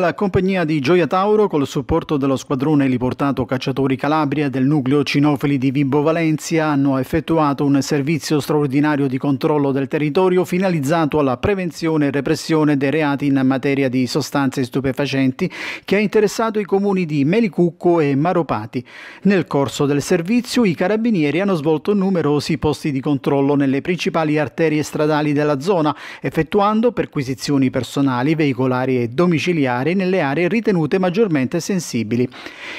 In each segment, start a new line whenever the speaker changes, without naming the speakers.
La compagnia di Gioia Tauro, col supporto dello squadrone Liportato Cacciatori Calabria del nucleo Cinofili di Vibo Valencia, hanno effettuato un servizio straordinario di controllo del territorio finalizzato alla prevenzione e repressione dei reati in materia di sostanze stupefacenti che ha interessato i comuni di Melicucco e Maropati. Nel corso del servizio i carabinieri hanno svolto numerosi posti di controllo nelle principali arterie stradali della zona, effettuando perquisizioni personali, veicolari e domiciliari militari nelle aree ritenute maggiormente sensibili.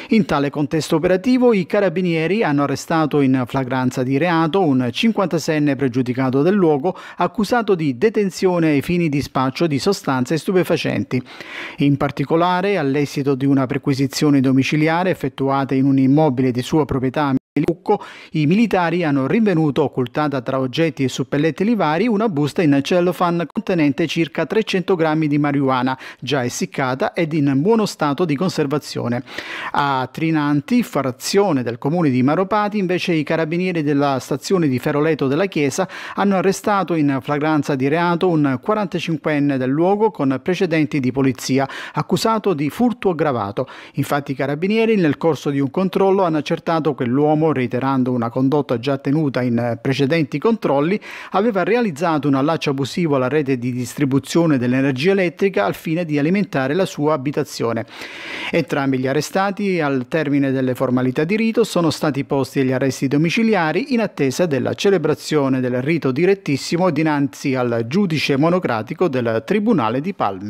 In tale contesto operativo i carabinieri hanno arrestato in flagranza di reato un 56enne pregiudicato del luogo accusato di detenzione ai fini di spaccio di sostanze stupefacenti. In particolare, all'esito di una perquisizione domiciliare effettuata in un immobile di sua proprietà Lucco, i militari hanno rinvenuto, occultata tra oggetti e suppellettili vari, una busta in cellofan contenente circa 300 grammi di marijuana, già essiccata ed in buono stato di conservazione. A Trinanti, frazione del comune di Maropati, invece i carabinieri della stazione di Feroleto della Chiesa hanno arrestato in flagranza di reato un 45enne del luogo con precedenti di polizia, accusato di furto aggravato. Infatti i carabinieri nel corso di un controllo hanno accertato che l'uomo Como, reiterando una condotta già tenuta in precedenti controlli, aveva realizzato un allaccio abusivo alla rete di distribuzione dell'energia elettrica al fine di alimentare la sua abitazione. Entrambi gli arrestati, al termine delle formalità di rito, sono stati posti agli arresti domiciliari in attesa della celebrazione del rito direttissimo dinanzi al giudice monocratico del Tribunale di Palmi.